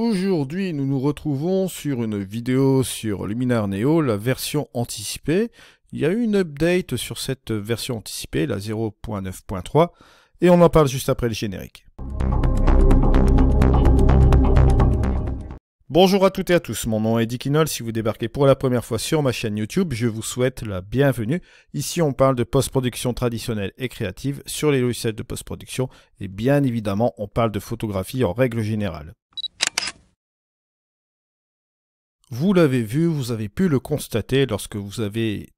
Aujourd'hui, nous nous retrouvons sur une vidéo sur Luminar Neo, la version anticipée. Il y a eu une update sur cette version anticipée, la 0.9.3, et on en parle juste après le générique. Bonjour à toutes et à tous, mon nom est Dickinol. Si vous débarquez pour la première fois sur ma chaîne YouTube, je vous souhaite la bienvenue. Ici, on parle de post-production traditionnelle et créative sur les logiciels de post-production et bien évidemment, on parle de photographie en règle générale. Vous l'avez vu, vous avez pu le constater lorsque vous avez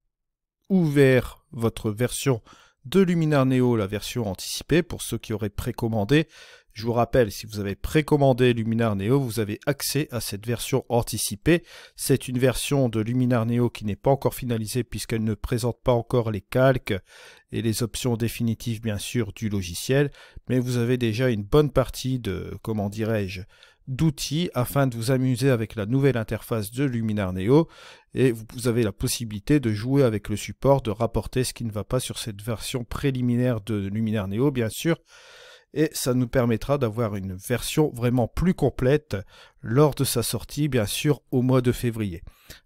ouvert votre version de Luminar Neo, la version anticipée, pour ceux qui auraient précommandé. Je vous rappelle, si vous avez précommandé Luminar Neo, vous avez accès à cette version anticipée. C'est une version de Luminar Neo qui n'est pas encore finalisée puisqu'elle ne présente pas encore les calques et les options définitives bien sûr du logiciel, mais vous avez déjà une bonne partie de, comment dirais-je, d'outils afin de vous amuser avec la nouvelle interface de Luminar Neo et vous avez la possibilité de jouer avec le support, de rapporter ce qui ne va pas sur cette version préliminaire de Luminar Neo bien sûr et ça nous permettra d'avoir une version vraiment plus complète lors de sa sortie, bien sûr, au mois de février.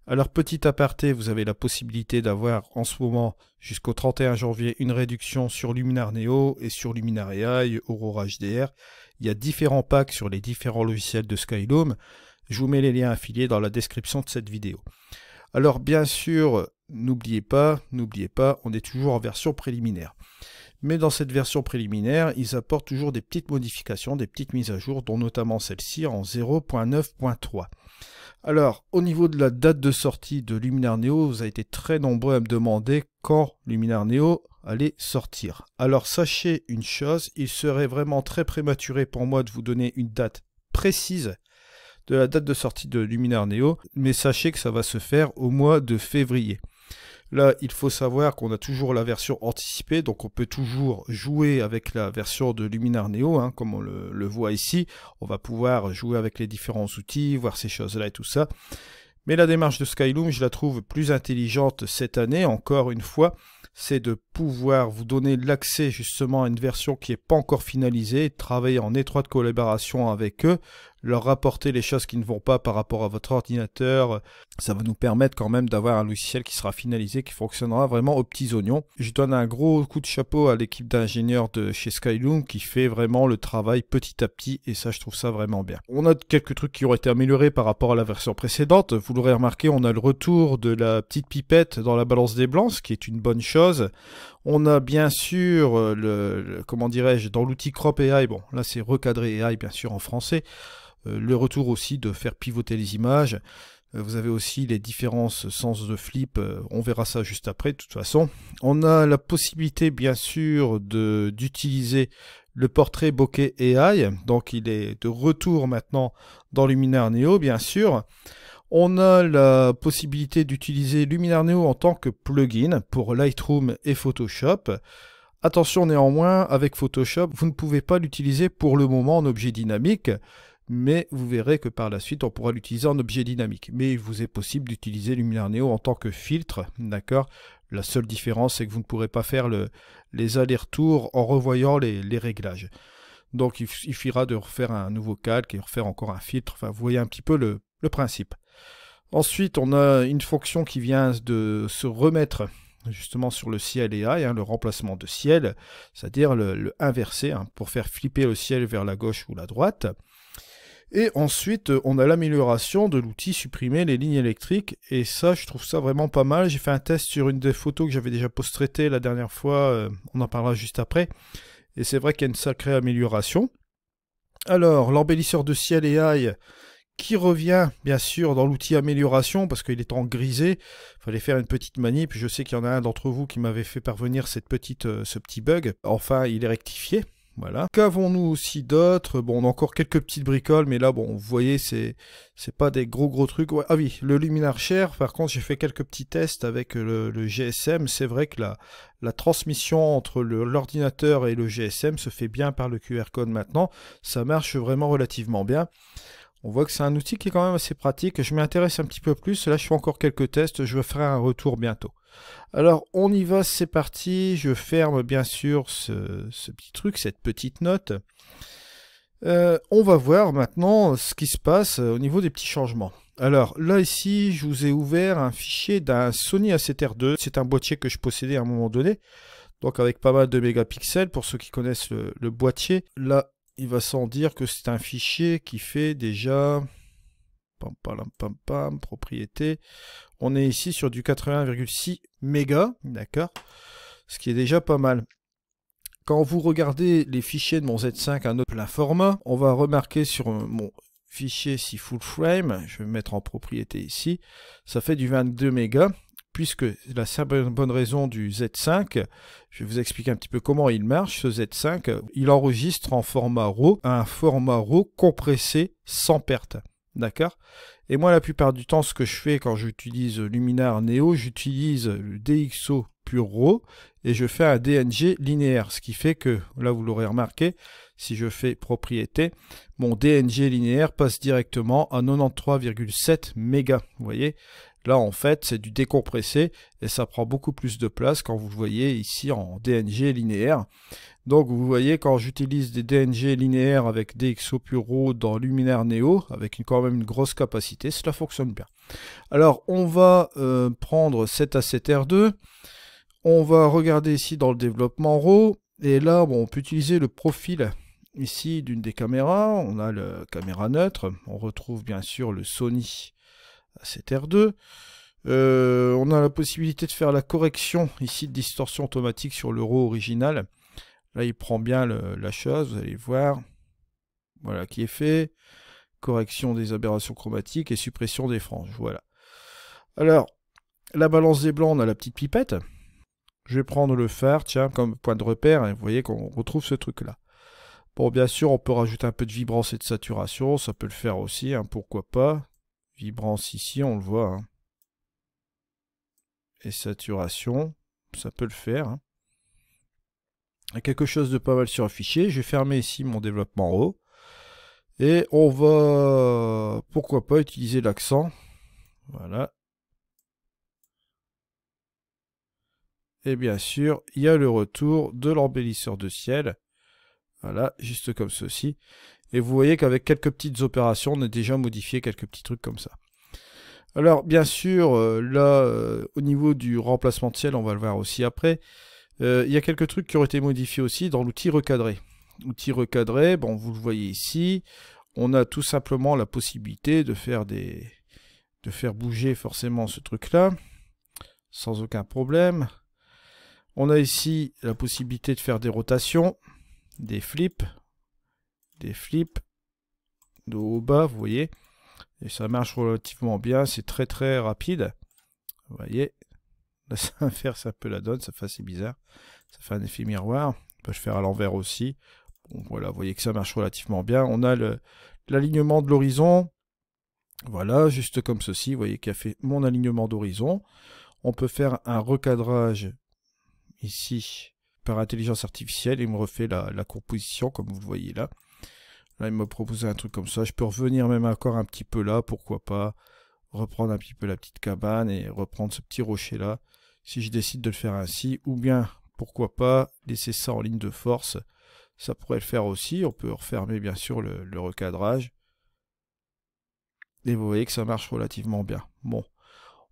Alors, petit aparté, vous avez la possibilité d'avoir en ce moment, jusqu'au 31 janvier, une réduction sur Luminar Neo et sur Luminar AI, Aurora HDR. Il y a différents packs sur les différents logiciels de Skyloom. Je vous mets les liens affiliés dans la description de cette vidéo. Alors bien sûr, n'oubliez pas, n'oubliez pas, on est toujours en version préliminaire. Mais dans cette version préliminaire, ils apportent toujours des petites modifications, des petites mises à jour, dont notamment celle-ci en 0.9.3. Alors, au niveau de la date de sortie de Luminar Neo, vous avez été très nombreux à me demander quand Luminar Neo aller sortir. Alors sachez une chose, il serait vraiment très prématuré pour moi de vous donner une date précise de la date de sortie de Luminar Neo, mais sachez que ça va se faire au mois de février. Là, il faut savoir qu'on a toujours la version anticipée, donc on peut toujours jouer avec la version de Luminar Neo, hein, comme on le, le, voit ici. On va pouvoir jouer avec les différents outils, voir ces choses-là et tout ça. Mais la démarche de Skyloom, je la trouve plus intelligente cette année, encore une fois, c'est de pouvoir vous donner l'accès justement à une version qui n'est pas encore finalisée, travailler en étroite collaboration avec eux leur rapporter les choses qui ne vont pas par rapport à votre ordinateur. Ça va nous permettre quand même d'avoir un logiciel qui sera finalisé, qui fonctionnera vraiment aux petits oignons. Je donne un gros coup de chapeau à l'équipe d'ingénieurs de chez Skyloom qui fait vraiment le travail petit à petit et ça je trouve ça vraiment bien. On a quelques trucs qui auraient été améliorés par rapport à la version précédente. Vous l'aurez remarqué, on a le retour de la petite pipette dans la balance des blancs, ce qui est une bonne chose. On a bien sûr euh, le, comment dirais-je dans l'outil Crop AI. Bon, là c'est recadré AI bien sûr en français. Euh, le retour aussi de faire pivoter les images. Euh, vous avez aussi les différences sens de flip, on verra ça juste après de toute façon. On a la possibilité bien sûr d'utiliser le portrait bokeh AI, donc il est de retour maintenant dans Luminaire Neo bien sûr. On a la possibilité d'utiliser Luminar Neo en tant que plugin pour Lightroom et Photoshop. Attention néanmoins, avec Photoshop, vous ne pouvez pas l'utiliser pour le moment en objet dynamique, mais vous verrez que par la suite, on pourra l'utiliser en objet dynamique. Mais il vous est possible d'utiliser Luminar Neo en tant que filtre, d'accord La seule différence, c'est que vous ne pourrez pas faire les allers-retours en revoyant les, réglages. Donc il suffira de refaire un nouveau calque et refaire encore un filtre. Enfin, vous voyez un petit peu le le principe. Ensuite, on a une fonction qui vient de se remettre justement sur le ciel et AI, hein, le remplacement de ciel, c'est-à-dire le, inverser, inversé, hein, pour faire flipper le ciel vers la gauche ou la droite. Et ensuite, on a l'amélioration de l'outil supprimer les lignes électriques. Et ça, je trouve ça vraiment pas mal. J'ai fait un test sur une des photos que j'avais déjà post-traitées la dernière fois. Euh, on en parlera juste après. Et c'est vrai qu'il y a une sacrée amélioration. Alors, l'embellisseur de ciel et AI qui revient bien sûr dans l'outil amélioration parce qu'il est en grisé. Il fallait faire une petite manip. Je sais qu'il y en a un d'entre vous qui m'avait fait parvenir cette petite, euh, ce petit bug. Enfin, il est rectifié. Voilà. Qu'avons-nous aussi d'autres Bon, on a encore quelques petites bricoles, mais là, bon, vous voyez, c'est c'est pas des gros gros trucs. ah oui, le Luminar cher par contre, j'ai fait quelques petits tests avec le, GSM. C'est vrai que la, la transmission entre l'ordinateur et le GSM se fait bien par le QR code maintenant. Ça marche vraiment relativement bien. On voit que c'est un outil qui est quand même assez pratique. Je m'intéresse un petit peu plus. Là, je fais encore quelques tests. Je ferai un retour bientôt. Alors, on y va. C'est parti. Je ferme bien sûr ce, petit truc, cette petite note. Euh, on va voir maintenant ce qui se passe euh, au niveau des petits changements. Alors là ici, je vous ai ouvert un fichier d'un Sony A7R2. C'est un boîtier que je possédais à un moment donné. Donc avec pas mal de mégapixels pour ceux qui connaissent le, le boîtier. Là, il va sans dire que c'est un fichier qui fait déjà pam pam pam pam propriété. On est ici sur du 80,6 mégas, d'accord, ce qui est déjà pas mal. Quand vous regardez les fichiers de mon Z5 à notre plein format, on va remarquer sur mon fichier si full frame, je vais mettre en propriété ici, ça fait du 22 mégas puisque la bonne raison du Z5, je vais vous expliquer un petit peu comment il marche, ce Z5, il enregistre en format RAW, un format RAW compressé sans perte. D'accord Et moi, la plupart du temps, ce que je fais quand j'utilise Luminar Neo, j'utilise le DxO pure RAW et je fais un DNG linéaire. Ce qui fait que, là, vous l'aurez remarqué, si je fais propriété, mon DNG linéaire passe directement à 93,7 mégas. Vous voyez Là, en fait, c'est du décompressé et ça prend beaucoup plus de place quand vous le voyez ici en DNG linéaire. Donc, vous voyez, quand j'utilise des DNG linéaires avec DxO Puro dans Luminaire Neo, avec quand même une grosse capacité, cela fonctionne bien. Alors, on va euh, prendre cet A7R2. On va regarder ici dans le développement RAW. Et là, on peut utiliser le profil ici d'une des caméras. On a la caméra neutre. On retrouve bien sûr le Sony c'est cette R2. Euh, on a la possibilité de faire la correction ici de distorsion automatique sur l'euro original. Là, il prend bien la chose, vous allez voir. Voilà qui est fait. Correction des aberrations chromatiques et suppression des franges. Voilà. Alors, la balance des blancs, on a la petite pipette. Je vais prendre le phare, tiens, comme point de repère. Et hein, vous voyez qu'on retrouve ce truc-là. Bon, bien sûr, on peut rajouter un peu de vibrance et de saturation. Ça peut le faire aussi, hein, pourquoi pas. Vibrance ici, on le voit. Hein. Et saturation, ça peut le faire. Hein. Il y a quelque chose de pas mal sur le fichier. Je vais fermer ici mon développement haut. Et on va, pourquoi pas, utiliser l'accent. Voilà. Et bien sûr, il y a le retour de l'embellisseur de ciel. Voilà, juste comme ceci. Et vous voyez qu'avec quelques petites opérations, on a déjà modifié quelques petits trucs comme ça. Alors bien sûr, euh, là, euh, au niveau du remplacement de ciel, on va le voir aussi après, euh, il y a quelques trucs qui ont été modifiés aussi dans l'outil recadré. Outil recadré, bon, vous le voyez ici, on a tout simplement la possibilité de faire des de faire bouger forcément ce truc là sans aucun problème on a ici la possibilité de faire des rotations des flips des flips de haut bas, vous voyez. Et ça marche relativement bien, c'est très très rapide. Vous voyez, là ça va faire un peu la donne, ça fait assez bizarre. Ça fait un effet miroir, je peut faire à l'envers aussi. voilà, vous voyez que ça marche relativement bien. On a l'alignement de l'horizon, voilà, juste comme ceci, vous voyez qu'il a fait mon alignement d'horizon. On peut faire un recadrage ici par intelligence artificielle, il me refait la, la composition comme vous voyez là. Là, il m'a proposé un truc comme ça. Je peux revenir même encore un petit peu là, pourquoi pas. Reprendre un petit peu la petite cabane et reprendre ce petit rocher là, si je décide de le faire ainsi. Ou bien, pourquoi pas, laisser ça en ligne de force. Ça pourrait le faire aussi. On peut refermer bien sûr le, recadrage. Et vous voyez que ça marche relativement bien. Bon.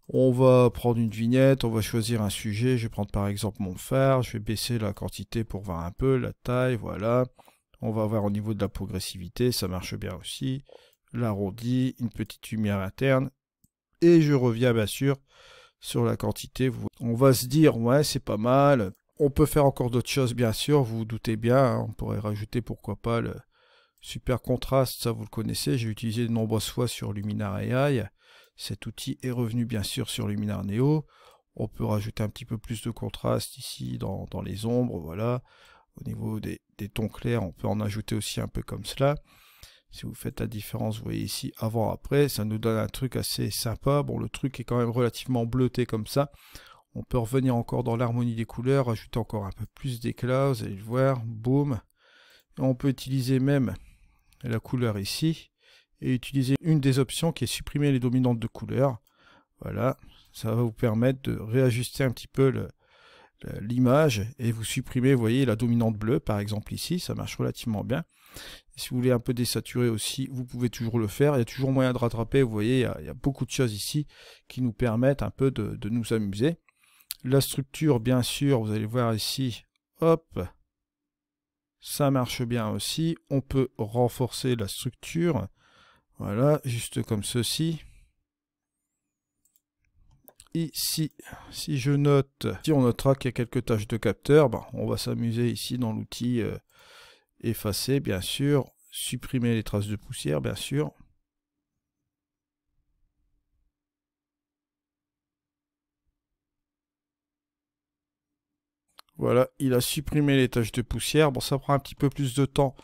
On va prendre une vignette, on va choisir un sujet. Je vais prendre par exemple mon fer. Je vais baisser la quantité pour voir un peu la taille. Voilà. On va voir au niveau de la progressivité, ça marche bien aussi. L'arrondi, une petite lumière interne. Et je reviens bien sûr sur la quantité. On va se dire, ouais, c'est pas mal. On peut faire encore d'autres choses, bien sûr, vous vous doutez bien. Hein. On pourrait rajouter, pourquoi pas, le super contraste, ça vous le connaissez. J'ai utilisé de nombreuses fois sur Luminar AI. Cet outil est revenu, bien sûr, sur Luminar Neo. On peut rajouter un petit peu plus de contraste ici dans les ombres, voilà au niveau des, tons clairs, on peut en ajouter aussi un peu comme cela. Si vous faites la différence, vous voyez ici avant-après, ça nous donne un truc assez sympa. Bon, le truc est quand même relativement bleuté comme ça. On peut revenir encore dans l'harmonie des couleurs, ajouter encore un peu plus d'éclat, vous allez le voir, boum. On peut utiliser même la couleur ici et utiliser une des options qui est supprimer les dominantes de couleurs. Voilà, ça va vous permettre de réajuster un petit peu le, euh, l'image et vous supprimez, vous voyez, la dominante bleue, par exemple ici, ça marche relativement bien. si vous voulez un peu désaturer aussi, vous pouvez toujours le faire. Il y a toujours moyen de rattraper, vous voyez, il y a, beaucoup de choses ici qui nous permettent un peu de, de, nous amuser. La structure, bien sûr, vous allez voir ici, hop, ça marche bien aussi. On peut renforcer la structure, voilà, juste comme ceci ici. Si je note, si on notera qu'il y a quelques tâches de capteur, bah, on va s'amuser ici dans l'outil euh, effacer, bien sûr, supprimer les traces de poussière, bien sûr. Voilà, il a supprimé les taches de poussière. Bon, ça prend un petit peu plus de temps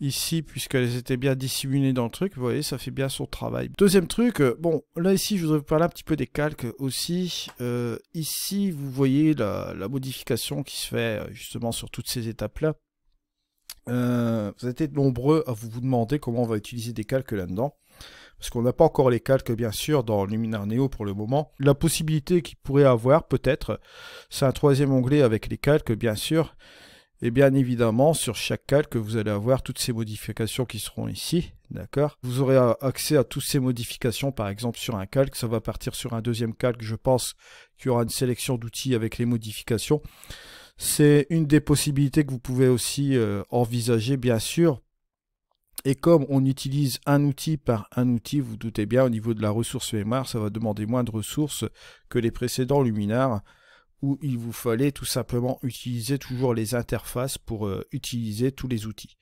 ici, puisqu'elles étaient bien dissimulées dans le truc. Vous voyez, ça fait bien son travail. Deuxième truc, euh, bon, là ici, je voudrais vous parler un petit peu des calques aussi. Euh, ici, vous voyez la, modification qui se fait euh, justement sur toutes ces étapes-là. vous êtes nombreux à vous, vous demander comment on va utiliser des calques là-dedans parce qu'on n'a pas encore les calques bien sûr dans Luminar Neo pour le moment. La possibilité qu'il pourrait avoir peut-être, c'est un troisième onglet avec les calques bien sûr, et bien évidemment, sur chaque calque, vous allez avoir toutes ces modifications qui seront ici. D'accord Vous aurez accès à toutes ces modifications, par exemple sur un calque. Ça va partir sur un deuxième calque, je pense, qu'il y aura une sélection d'outils avec les modifications. C'est une des possibilités que vous pouvez aussi euh, envisager, bien sûr. Et comme on utilise un outil par un outil, vous, vous doutez bien, au niveau de la ressource mémoire, ça va demander moins de ressources que les précédents luminaires où il vous fallait tout simplement utiliser toujours les interfaces pour euh, utiliser tous les outils.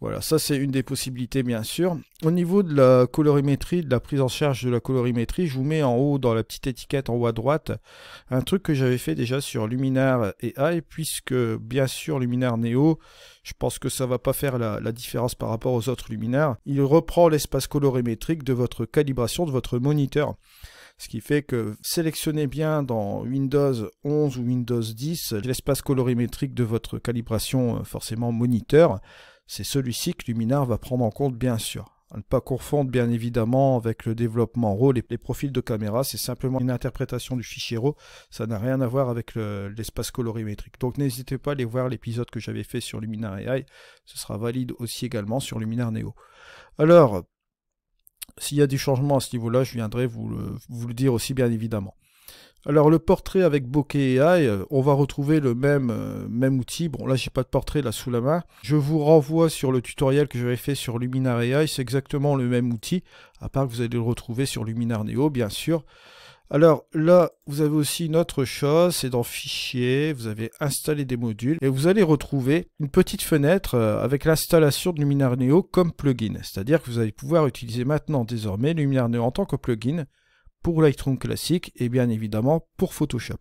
Voilà, ça c'est une des possibilités bien sûr. Au niveau de la colorimétrie, de la prise en charge de la colorimétrie, je vous mets en haut dans la petite étiquette en haut à droite un truc que j'avais fait déjà sur Luminar AI, puisque bien sûr Luminar Neo, je pense que ça va pas faire la, la différence par rapport aux autres luminaires. il reprend l'espace colorimétrique de votre calibration de votre moniteur. Ce qui fait que sélectionnez bien dans Windows 11 ou Windows 10 l'espace colorimétrique de votre calibration euh, forcément moniteur. C'est celui-ci que Luminar va prendre en compte bien sûr. ne pas confondre bien évidemment avec le développement RAW, les, profils de caméra, c'est simplement une interprétation du fichier RAW, ça n'a rien à voir avec l'espace colorimétrique. Donc n'hésitez pas à aller voir l'épisode que j'avais fait sur Luminar AI, ce sera valide aussi également sur Luminar Neo. Alors, s'il y a du changement à ce niveau-là, je viendrai vous le, dire aussi bien évidemment. Alors le portrait avec Bokeh AI, euh, on va retrouver le euh, même, outil. Bon là j'ai pas de portrait là sous la main. Je vous renvoie sur le tutoriel que j'avais fait sur Luminar AI, c'est exactement le même outil, à part que vous allez le retrouver sur Luminar Neo bien sûr. Alors là, vous avez aussi une autre chose, c'est dans Fichier, vous avez installé des modules et vous allez retrouver une petite fenêtre euh, avec l'installation de Luminar Neo comme plugin. C'est-à-dire que vous allez pouvoir utiliser maintenant désormais Luminar Neo en tant que plugin pour Lightroom classique et bien évidemment pour Photoshop.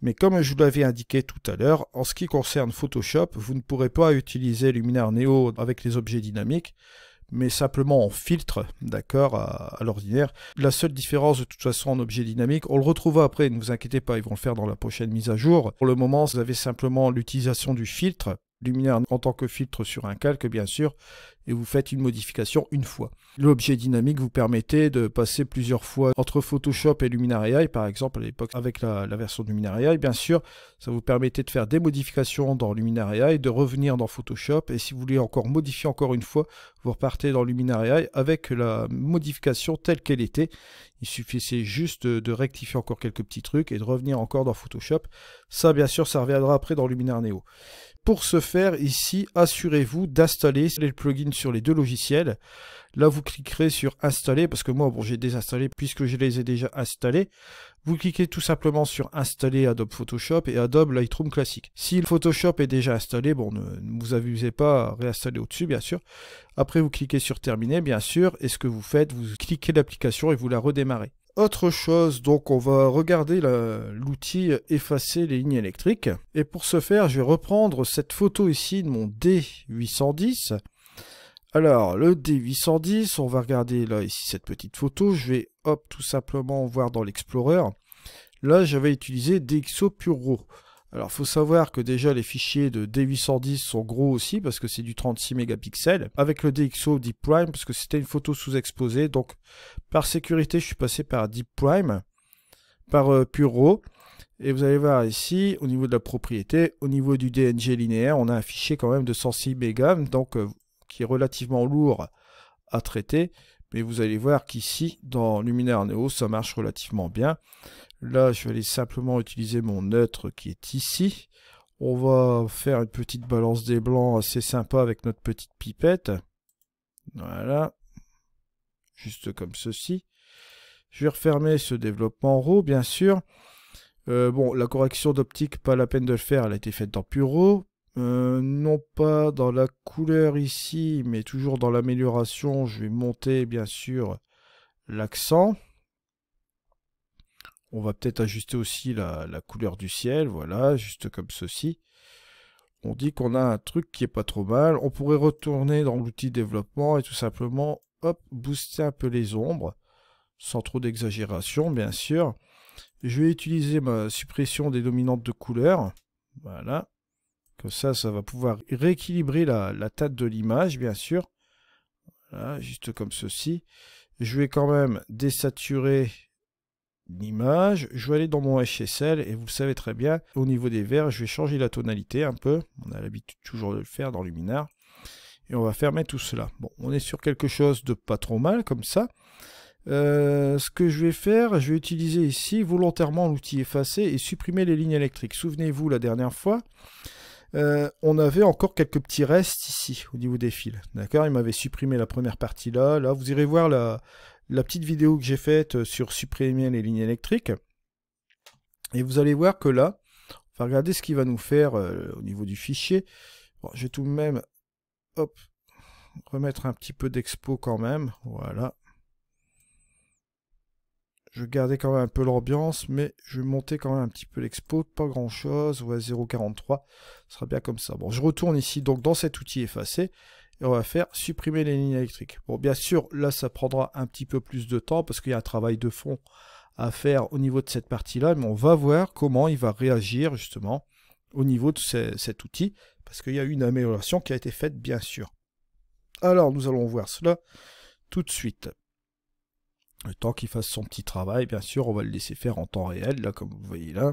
Mais comme je vous l'avais indiqué tout à l'heure, en ce qui concerne Photoshop, vous ne pourrez pas utiliser Luminar Neo avec les objets dynamiques mais simplement en filtre, d'accord, à, l'ordinaire. La seule différence, de toute façon, en objet dynamique, on le retrouvera après, ne vous inquiétez pas, ils vont le faire dans la prochaine mise à jour. Pour le moment, vous avez simplement l'utilisation du filtre luminaire en tant que filtre sur un calque, bien sûr, et vous faites une modification une fois. L'objet dynamique vous permettait de passer plusieurs fois entre Photoshop et Luminar AI, par exemple à l'époque avec la, version de Luminar AI, bien sûr, ça vous permettait de faire des modifications dans Luminar AI, de revenir dans Photoshop, et si vous voulez encore modifier encore une fois, vous repartez dans Luminar AI avec la modification telle qu'elle était. Il suffisait juste de, rectifier encore quelques petits trucs et de revenir encore dans Photoshop. Ça, bien sûr, ça reviendra après dans Luminar Neo. Pour ce faire, ici, assurez-vous d'installer les plugins sur les deux logiciels. Là, vous cliquerez sur installer parce que moi, bon, j'ai désinstallé puisque je les ai déjà installés. Vous cliquez tout simplement sur installer Adobe Photoshop et Adobe Lightroom classique. Si Photoshop est déjà installé, bon, ne, vous avisez pas à réinstaller au-dessus, bien sûr. Après, vous cliquez sur terminer, bien sûr. Et ce que vous faites, vous cliquez l'application et vous la redémarrez autre chose. Donc on va regarder l'outil effacer les lignes électriques. Et pour ce faire, je vais reprendre cette photo ici de mon D810. Alors, le D810, on va regarder là ici cette petite photo. Je vais hop tout simplement voir dans l'Explorer. Là, j'avais utilisé DxO alors faut savoir que déjà les fichiers de D810 sont gros aussi parce que c'est du 36 mégapixels avec le DxO Deep Prime parce que c'était une photo sous-exposée. Donc par sécurité, je suis passé par Deep Prime, par euh, Pure RAW. Et vous allez voir ici, au niveau de la propriété, au niveau du DNG linéaire, on a un fichier quand même de 106 mégas, donc euh, qui est relativement lourd à traiter. Mais vous allez voir qu'ici, dans Luminaire Neo, ça marche relativement bien. Là, je vais aller simplement utiliser mon neutre qui est ici. On va faire une petite balance des blancs assez sympa avec notre petite pipette. Voilà. Juste comme ceci. Je vais refermer ce développement RAW, bien sûr. Euh, bon, la correction d'optique, pas la peine de le faire, elle a été faite dans Pure RAW. Euh, non pas dans la couleur ici, mais toujours dans l'amélioration, je vais monter bien sûr l'accent. On va peut-être ajuster aussi la, la, couleur du ciel, voilà, juste comme ceci. On dit qu'on a un truc qui est pas trop mal. On pourrait retourner dans l'outil développement et tout simplement, hop, booster un peu les ombres, sans trop d'exagération bien sûr. Je vais utiliser ma suppression des dominantes de couleur, voilà ça, ça va pouvoir rééquilibrer la, tête de l'image, bien sûr. Voilà, juste comme ceci. Je vais quand même désaturer l'image. Je vais aller dans mon HSL et vous savez très bien, au niveau des verts, je vais changer la tonalité un peu. On a l'habitude toujours de le faire dans Luminar. Et on va fermer tout cela. Bon, on est sur quelque chose de pas trop mal comme ça. Euh, ce que je vais faire, je vais utiliser ici volontairement l'outil effacer et supprimer les lignes électriques. Souvenez-vous la dernière fois, euh, on avait encore quelques petits restes ici au niveau des fils. D'accord Il m'avait supprimé la première partie là. Là, vous irez voir la, petite vidéo que j'ai faite euh, sur supprimer les lignes électriques. Et vous allez voir que là, on va regarder ce qu'il va nous faire euh, au niveau du fichier. Bon, je vais tout de même hop, remettre un petit peu d'expo quand même. Voilà. Je gardais quand même un peu l'ambiance, mais je montais quand même un petit peu l'expo, pas grand chose, ou 0.43, ce sera bien comme ça. Bon, je retourne ici, donc dans cet outil effacé, et on va faire supprimer les lignes électriques. Bon, bien sûr, là, ça prendra un petit peu plus de temps, parce qu'il y a un travail de fond à faire au niveau de cette partie-là, mais on va voir comment il va réagir, justement, au niveau de cet outil, parce qu'il y a une amélioration qui a été faite, bien sûr. Alors, nous allons voir cela tout de suite. Le temps qu'il fasse son petit travail, bien sûr, on va le laisser faire en temps réel, là, comme vous voyez là.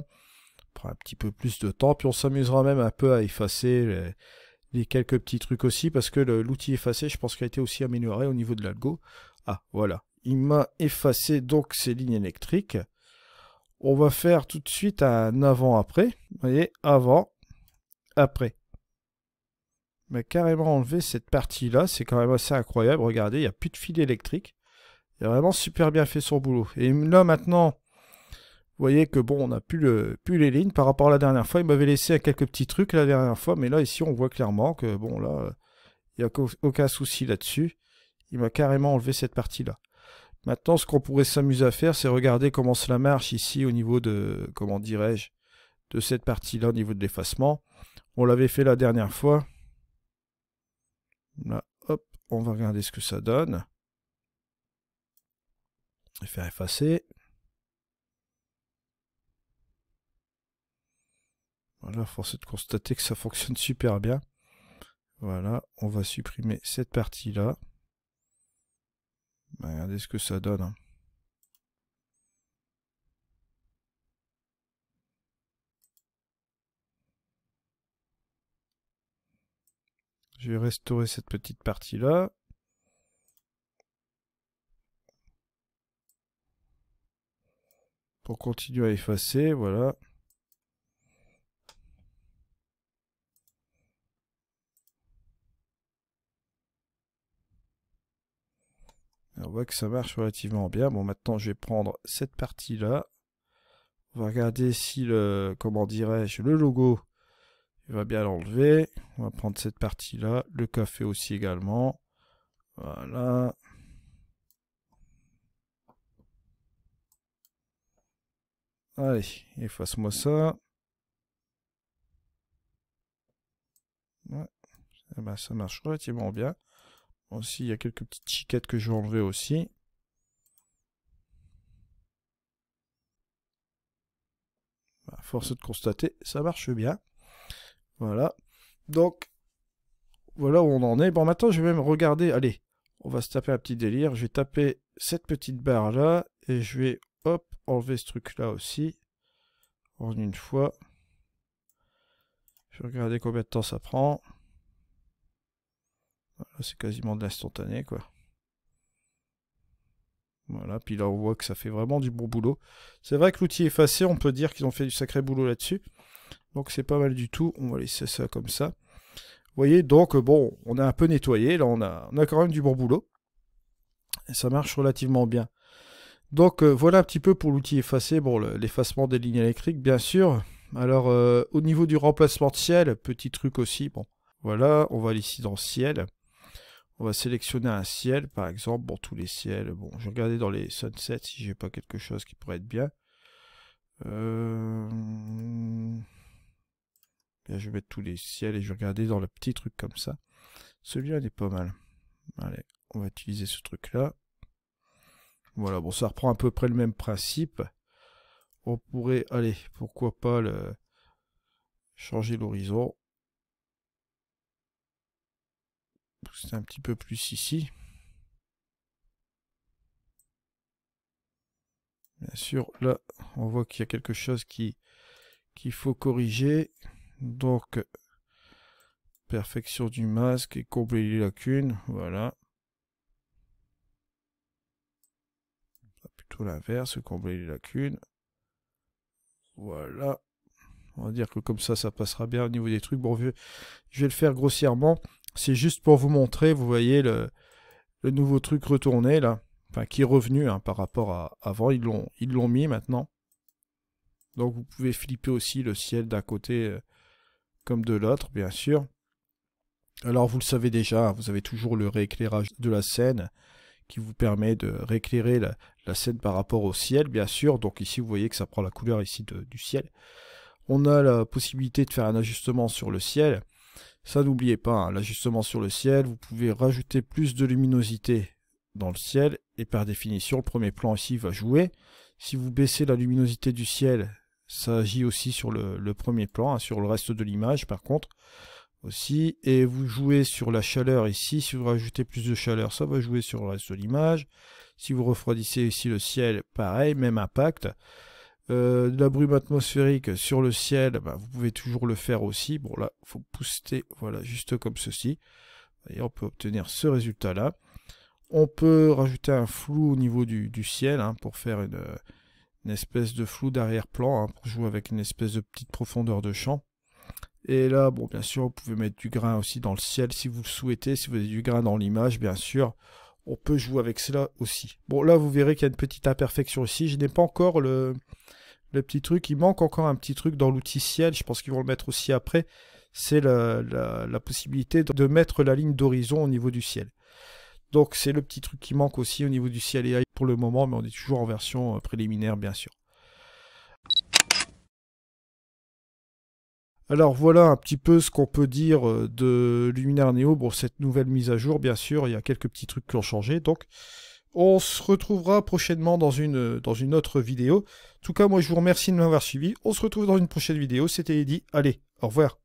On prend un petit peu plus de temps, puis on s'amusera même un peu à effacer les, quelques petits trucs aussi, parce que l'outil effacé, je pense qu'il a été aussi amélioré au niveau de l'algo. Ah, voilà. Il m'a effacé donc ces lignes électriques. On va faire tout de suite un avant-après. Vous voyez, avant, après. Mais carrément enlevé cette partie-là, c'est quand même assez incroyable. Regardez, il n'y a plus de fil électrique vraiment super bien fait son boulot. Et là maintenant, vous voyez que bon, on n'a plus, le, plus les lignes par rapport à la dernière fois. Il m'avait laissé quelques petits trucs la dernière fois, mais là ici on voit clairement que bon là, il n'y a aucun souci là-dessus. Il m'a carrément enlevé cette partie-là. Maintenant, ce qu'on pourrait s'amuser à faire, c'est regarder comment cela marche ici au niveau de, comment dirais-je, de cette partie-là au niveau de l'effacement. On l'avait fait la dernière fois. Là, hop, on va regarder ce que ça donne. Et faire effacer. Voilà, force est de constater que ça fonctionne super bien. Voilà, on va supprimer cette partie-là. Bah, regardez ce que ça donne. Hein. Je vais restaurer cette petite partie-là. pour continuer à effacer, voilà. on voit que ça marche relativement bien. Bon, maintenant, je vais prendre cette partie-là. On va regarder si le, comment dirais-je, le logo, il va bien l'enlever. On va prendre cette partie-là, le café aussi également. Voilà. Allez, efface-moi ça. Eh ben, ça marche relativement bien. Aussi, il y a quelques petites chiquettes que je vais enlever aussi. Bah, force de constater, ça marche bien. Voilà. Donc, voilà où on en est. Bon, maintenant, je vais même regarder. Allez, on va se taper un petit délire. Je vais taper cette petite barre là et je vais Hop, enlever ce truc-là aussi. En une fois. Je vais regarder combien de temps ça prend. c'est quasiment de l'instantané, quoi. Voilà, puis là on voit que ça fait vraiment du bon boulot. C'est vrai que l'outil effacé, on peut dire qu'ils ont fait du sacré boulot là-dessus. Donc c'est pas mal du tout, on va laisser ça comme ça. Vous voyez, donc euh, bon, on a un peu nettoyé, là on a, on a quand même du bon boulot. Et ça marche relativement bien. Donc euh, voilà un petit peu pour l'outil effacé, bon l'effacement des lignes électriques bien sûr. Alors euh, au niveau du remplacement de ciel, petit truc aussi, bon voilà, on va aller ici dans ciel. On va sélectionner un ciel par exemple, bon tous les ciels, bon je vais regarder dans les sunsets si j'ai pas quelque chose qui pourrait être bien. Euh... je vais mettre tous les ciels et je vais regarder dans le petit truc comme ça. Celui-là il pas mal. Allez, on va utiliser ce truc là. Voilà, bon, ça reprend à peu près le même principe. On pourrait, allez, pourquoi pas changer l'horizon. C'est un petit peu plus ici. Bien sûr, là, on voit qu'il y a quelque chose qui qu'il faut corriger. Donc, perfection du masque et combler les lacunes. Voilà. tout l'inverse, combler les lacunes. Voilà. On va dire que comme ça, ça passera bien au niveau des trucs. Bon, je vais le faire grossièrement. C'est juste pour vous montrer, vous voyez, le, le nouveau truc retourné, là. Enfin, qui est revenu hein, par rapport à avant. Ils l'ont ils l'ont mis maintenant. Donc vous pouvez flipper aussi le ciel d'un côté euh, comme de l'autre, bien sûr. Alors vous le savez déjà, hein, vous avez toujours le rééclairage de la scène qui vous permet de rééclairer la, scène par rapport au ciel, bien sûr. Donc ici, vous voyez que ça prend la couleur ici du ciel. On a la possibilité de faire un ajustement sur le ciel. Ça, n'oubliez pas, hein, l'ajustement sur le ciel, vous pouvez rajouter plus de luminosité dans le ciel. Et par définition, le premier plan ici va jouer. Si vous baissez la luminosité du ciel, ça agit aussi sur le, premier plan, hein, sur le reste de l'image par contre aussi. Et vous jouez sur la chaleur ici. Si vous rajoutez plus de chaleur, ça va jouer sur le reste de l'image. Si vous refroidissez ici le ciel, pareil, même impact. Euh, la brume atmosphérique sur le ciel, bah, vous pouvez toujours le faire aussi. Bon là, il faut pousser, voilà, juste comme ceci. Et on peut obtenir ce résultat-là. On peut rajouter un flou au niveau du, ciel hein, pour faire une, espèce de flou d'arrière-plan, hein, pour jouer avec une espèce de petite profondeur de champ. Et là, bon, bien sûr, vous pouvez mettre du grain aussi dans le ciel si vous le souhaitez. Si vous avez du grain dans l'image, bien sûr, on peut jouer avec cela aussi. Bon, là, vous verrez qu'il y a une petite imperfection ici. Je n'ai pas encore le, le petit truc. Il manque encore un petit truc dans l'outil ciel. Je pense qu'ils vont le mettre aussi après. C'est la, la, la, possibilité de mettre la ligne d'horizon au niveau du ciel. Donc, c'est le petit truc qui manque aussi au niveau du ciel et pour le moment, mais on est toujours en version euh, préliminaire, bien sûr. Alors voilà un petit peu ce qu'on peut dire euh, de Luminaire Neo. pour cette nouvelle mise à jour, bien sûr, il y a quelques petits trucs qui ont changé. Donc, on se retrouvera prochainement dans une, dans une autre vidéo. En tout cas, moi, je vous remercie de m'avoir suivi. On se retrouve dans une prochaine vidéo. C'était Eddy. Allez, au revoir.